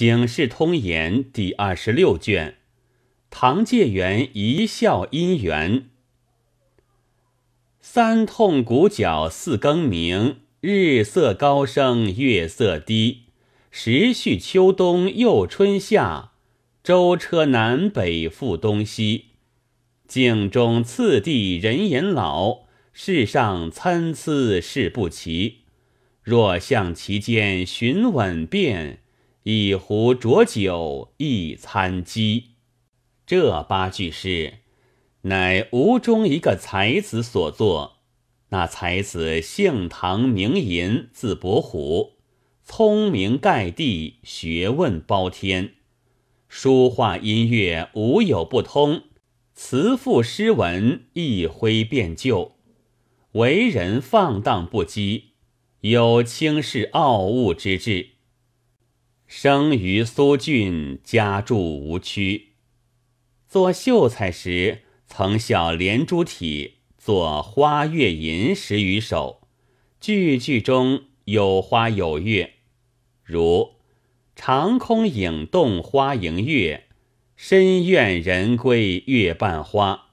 《警世通言》第二十六卷，唐介元一笑姻缘。三痛鼓角，四更明；日色高升，月色低。时序秋冬又春夏，舟车南北赴东西。镜中次第人言老，世上参差事不齐。若向其间寻稳便。一壶浊酒一餐饥，这八句诗乃吴中一个才子所作。那才子姓唐名寅，字伯虎，聪明盖地，学问包天，书画音乐无有不通，词赋诗文一挥便就，为人放荡不羁，有轻视傲物之志。生于苏郡，家住吴区。做秀才时，曾效连珠体，作《花月吟》十余首，句句中有花有月，如“长空影动花迎月，深院人归月伴花；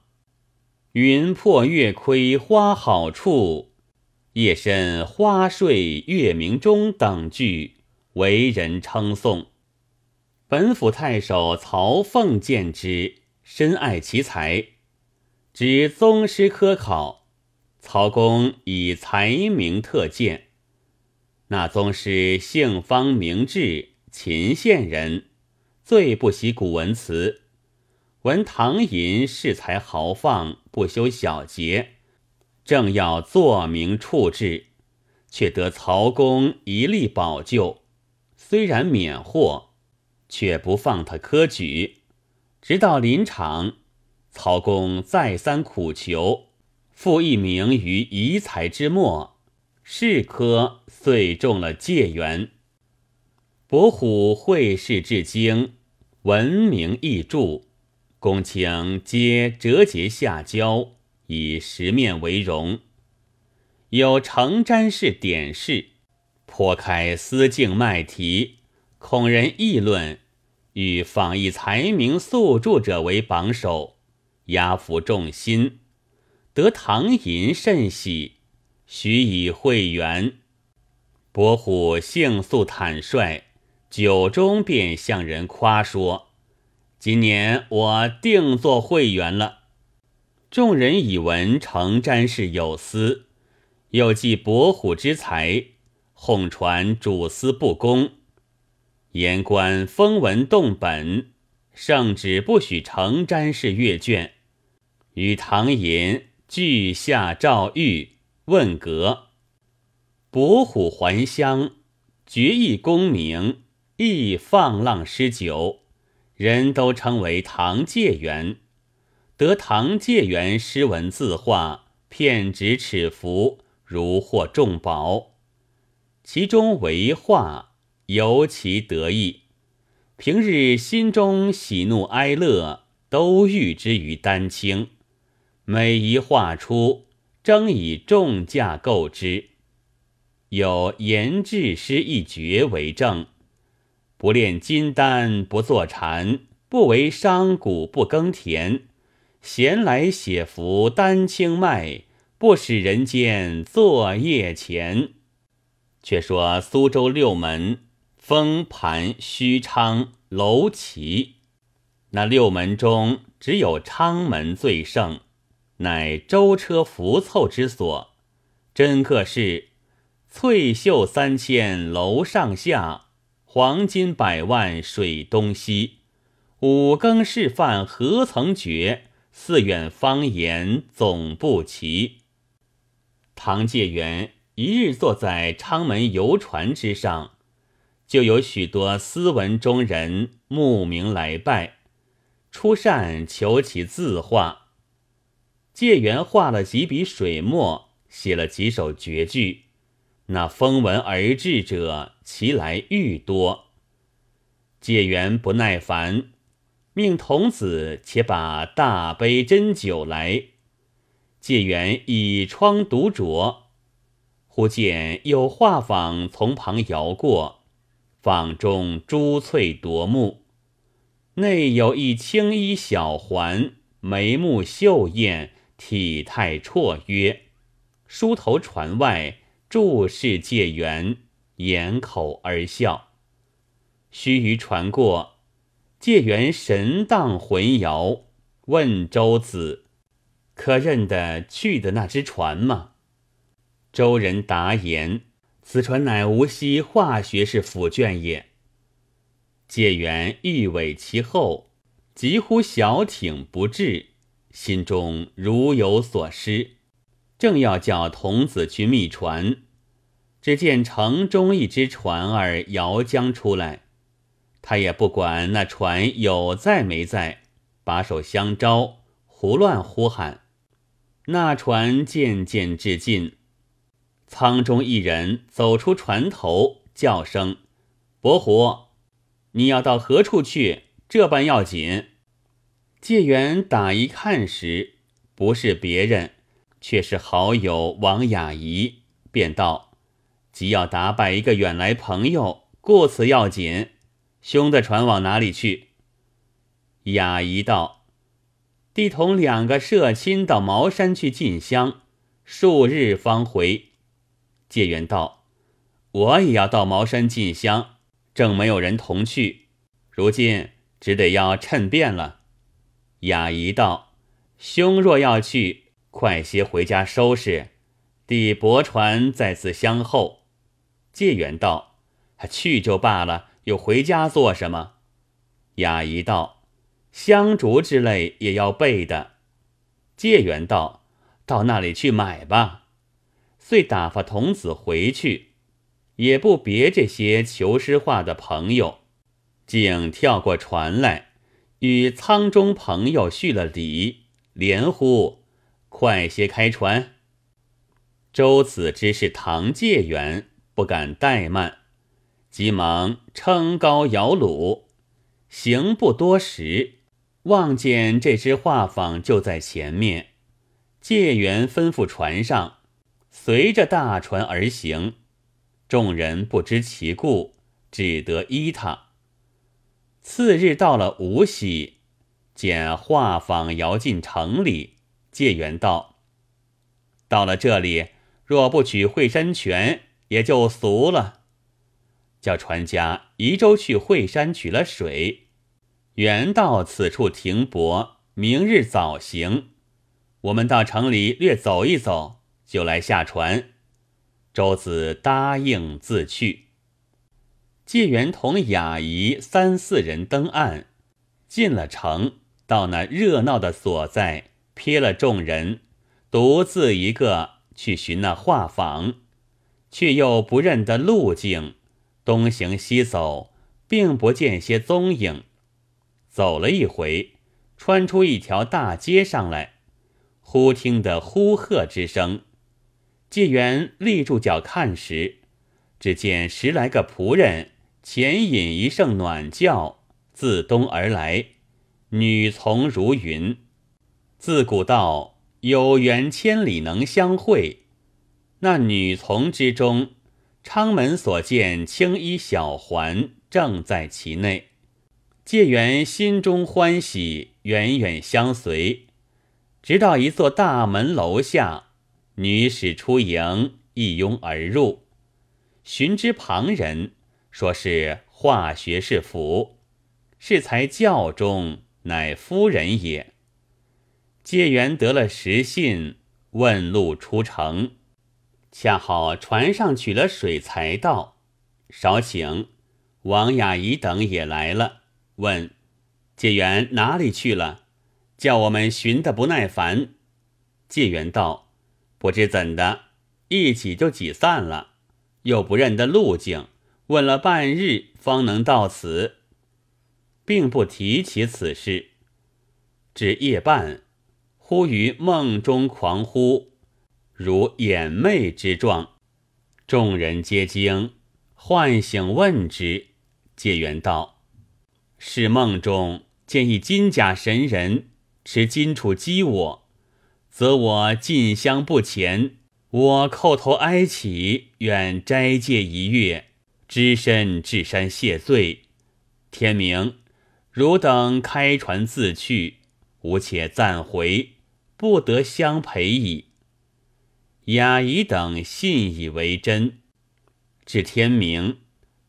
云破月窥花好处，夜深花睡月明中”等句。为人称颂，本府太守曹凤见之，深爱其才，知宗师科考，曹公以才名特荐。那宗师姓方名志，秦县人，最不喜古文辞，闻唐寅恃才豪放，不修小节，正要坐名处置，却得曹公一力保救。虽然免祸，却不放他科举。直到临场，曹公再三苦求，复一名于遗才之末，是科遂中了解元。伯虎会试至京，闻名益著，公卿皆折节下交，以十面为荣。有成詹氏典事。颇开思敬脉题，恐人议论，欲仿以才名素著者为榜首，压服众心。得唐寅甚喜，许以会员。伯虎性素坦率，酒中便向人夸说：“今年我定做会员了。”众人以闻，成瞻事有司，又记伯虎之才。哄传主司不公，言官封文动本，圣旨不许承詹事阅卷。与唐寅俱下诏狱，问革，伯虎还乡，绝意功名，亦放浪诗酒，人都称为唐介元。得唐介元诗文、字画、片纸尺幅，如获重宝。其中为画尤其得意，平日心中喜怒哀乐都寓之于丹青，每一画出，争以重价购之。有言志师一绝为证：“不炼金丹不坐禅，不为商贾不耕田，闲来写幅丹青卖，不使人间作业钱。”却说苏州六门，封盘、虚昌、楼齐，那六门中只有昌门最盛，乃舟车浮凑之所。真个是翠袖三千楼上下，黄金百万水东西。五更示范何曾绝，四远方言总不齐。唐介元。一日坐在昌门游船之上，就有许多斯文中人慕名来拜，出善求其字画。介元画了几笔水墨，写了几首绝句。那风闻而至者，其来愈多。介元不耐烦，命童子且把大杯斟酒来。介元倚窗独酌。忽见有画舫从旁摇过，舫中珠翠夺目，内有一青衣小环，眉目秀艳，体态绰约，梳头船外，注视介缘，掩口而笑。须臾船过，介缘神荡魂摇，问舟子：“可认得去的那只船吗？”周人答言：“此船乃无锡化学士府卷也。”介元欲尾其后，急乎小艇不至，心中如有所失，正要叫童子去觅船，只见城中一只船儿摇将出来，他也不管那船有在没在，把手相招，胡乱呼喊，那船渐渐至近。舱中一人走出船头，叫声：“伯虎，你要到何处去？这般要紧。”介元打一看时，不是别人，却是好友王雅仪，便道：“即要打败一个远来朋友，故此要紧。兄的船往哪里去？”雅仪道：“弟同两个社亲到茅山去进香，数日方回。”介元道，我也要到茅山进香，正没有人同去，如今只得要趁便了。雅宜道，兄若要去，快些回家收拾，弟泊船在此相候。介元道，去就罢了，又回家做什么？雅宜道，香烛之类也要备的。介元道，到那里去买吧。遂打发童子回去，也不别这些求诗画的朋友，竟跳过船来，与舱中朋友叙了礼，连呼：“快些开船！”周子之是唐介元，不敢怠慢，急忙撑篙摇橹。行不多时，望见这只画舫就在前面。介元吩咐船上。随着大船而行，众人不知其故，只得依他。次日到了无锡，见画舫摇进城里，借缘道：“到了这里，若不取惠山泉，也就俗了。”叫船家移舟去惠山取了水，原到此处停泊，明日早行。我们到城里略走一走。就来下船，周子答应自去。介元同雅怡三四人登岸，进了城，到那热闹的所在，瞥了众人，独自一个去寻那画舫，却又不认得路径，东行西走，并不见些踪影。走了一回，穿出一条大街上来，忽听得呼喝之声。介缘立住脚看时，只见十来个仆人前引一声暖轿，自东而来，女从如云。自古道有缘千里能相会，那女从之中，昌门所见青衣小环正在其内。介缘心中欢喜，远远相随，直到一座大门楼下。女使出营，一拥而入，寻知旁人，说是化学士府，是才教中乃夫人也。介元得了实信，问路出城，恰好船上取了水才到。少顷，王雅仪等也来了，问介元哪里去了，叫我们寻得不耐烦。介元道。不知怎的，一挤就挤散了，又不认得路径，问了半日方能到此，并不提起此事。至夜半，忽于梦中狂呼，如眼魅之状，众人皆惊，唤醒问之，借缘道：是梦中见一金甲神人，持金杵击我。则我进香不前，我叩头哀乞，愿斋戒一月，只身至山谢罪。天明，汝等开船自去，吾且暂回，不得相陪矣。雅仪等信以为真。至天明，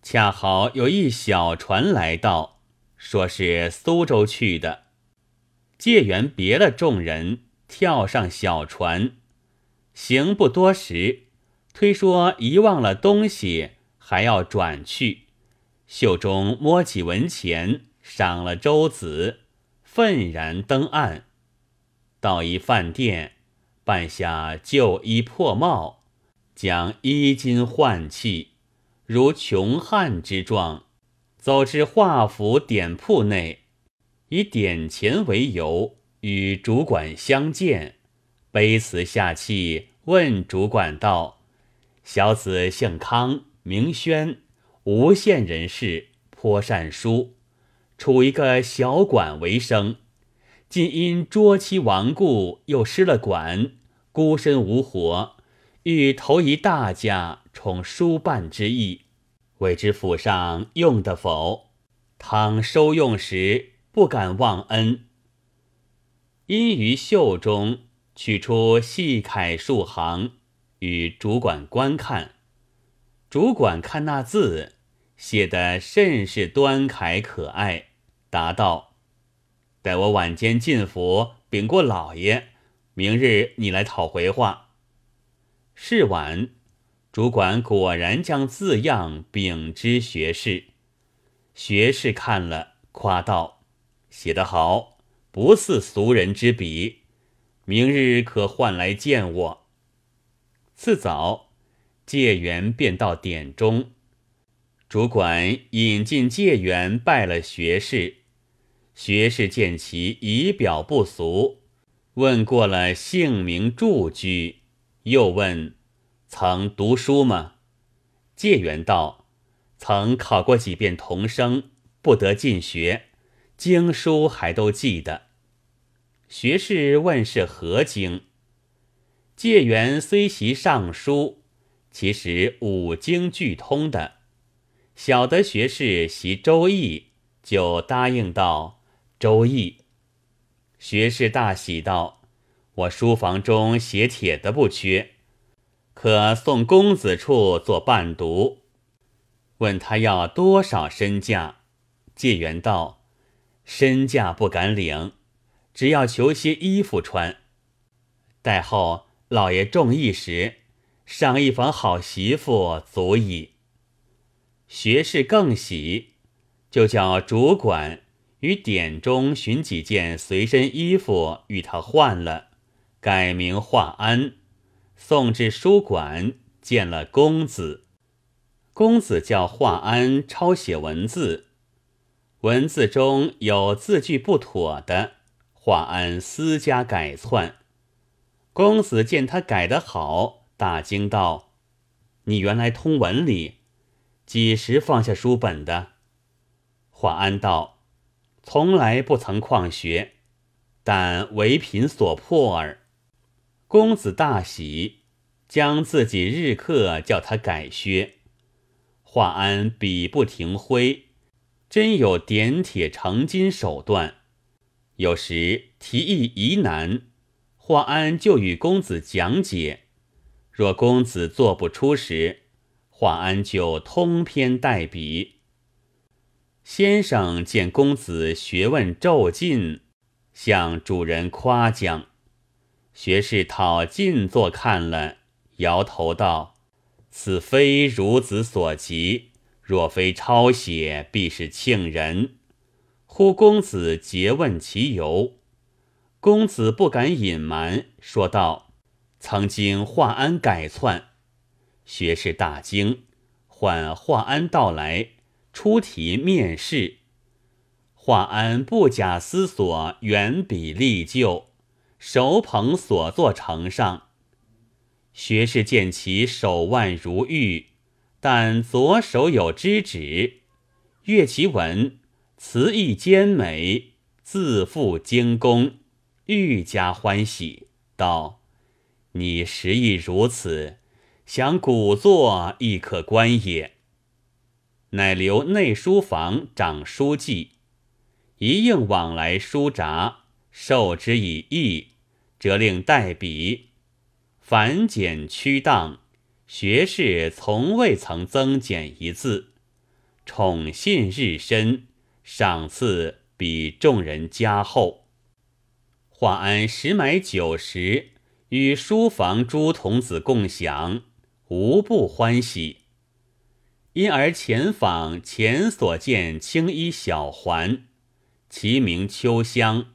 恰好有一小船来到，说是苏州去的。借缘别了众人。跳上小船，行不多时，推说遗忘了东西，还要转去。袖中摸几文钱，赏了舟子，愤然登岸。到一饭店，办下旧衣破帽，将衣襟换气，如穷汉之状，走至画府点铺内，以点钱为由。与主管相见，卑辞下气问主管道：“小子姓康，名轩，吴县人士，颇善书，处一个小馆为生。今因捉妻亡故，又失了馆，孤身无活，欲投一大家，宠书办之意，未知府上用得否？倘收用时，不敢忘恩。”因于袖中取出细楷数行，与主管观看。主管看那字，写得甚是端楷可爱，答道：“待我晚间进府禀过老爷，明日你来讨回话。”是晚，主管果然将字样禀知学士。学士看了，夸道：“写得好。”不似俗人之笔，明日可换来见我。次早，介元便到典中，主管引进介元拜了学士。学士见其仪表不俗，问过了姓名、住居，又问曾读书吗？介元道：“曾考过几遍童生，不得进学。”经书还都记得。学士问是何经，介元虽习尚书，其实五经俱通的。晓得学士习《周易》，就答应道：“《周易》。”学士大喜道：“我书房中写帖的不缺，可送公子处做伴读。”问他要多少身价，介元道。身价不敢领，只要求些衣服穿。待后老爷中意时，赏一房好媳妇足矣。学士更喜，就叫主管与典中寻几件随身衣服与他换了，改名华安，送至书馆见了公子。公子叫华安抄写文字。文字中有字句不妥的，华安私家改窜。公子见他改得好，大惊道：“你原来通文理，几时放下书本的？”华安道：“从来不曾旷学，但为贫所迫耳。”公子大喜，将自己日课叫他改削。华安笔不停挥。真有点铁成金手段。有时提议疑难，华安就与公子讲解；若公子做不出时，华安就通篇代笔。先生见公子学问骤进，向主人夸奖。学士讨进作看了，摇头道：“此非孺子所及。”若非抄写，必是庆人。呼公子，诘问其由。公子不敢隐瞒，说道：“曾经华安改窜。”学士大惊，唤华安到来，出题面试。华安不假思索，援笔立就，手捧所作呈上。学士见其手腕如玉。但左手有知指，阅其文，词意兼美，自负精工，愈加欢喜，道：“你实亦如此，想古作亦可观也。”乃留内书房掌书记，一应往来书札，授之以意，折令代笔，繁简曲当。学士从未曾增减一字，宠信日深，赏赐比众人加厚。华安时买酒食，与书房诸童子共享，无不欢喜。因而前访前所见青衣小环，其名秋香，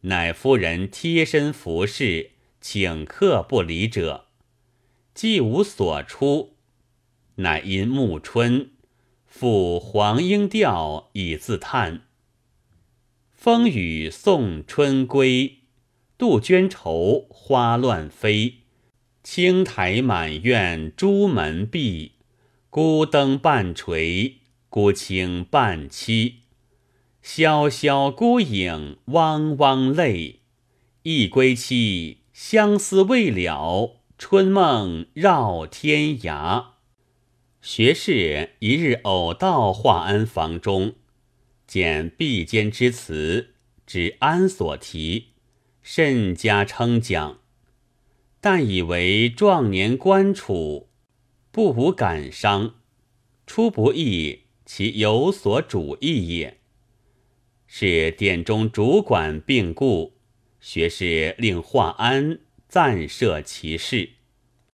乃夫人贴身服侍，请客不离者。既无所出，乃因暮春赴黄莺调》以自叹。风雨送春归，杜鹃愁花乱飞。青苔满院，朱门闭。孤灯半垂，孤清半凄。萧萧孤影，汪汪泪。一归期，相思未了。春梦绕天涯。学士一日偶到华安房中，见壁间之词，指安所题，甚加称奖。但以为壮年官处，不无感伤。初不意其有所主意也。是殿中主管病故，学士令华安。暂设其事。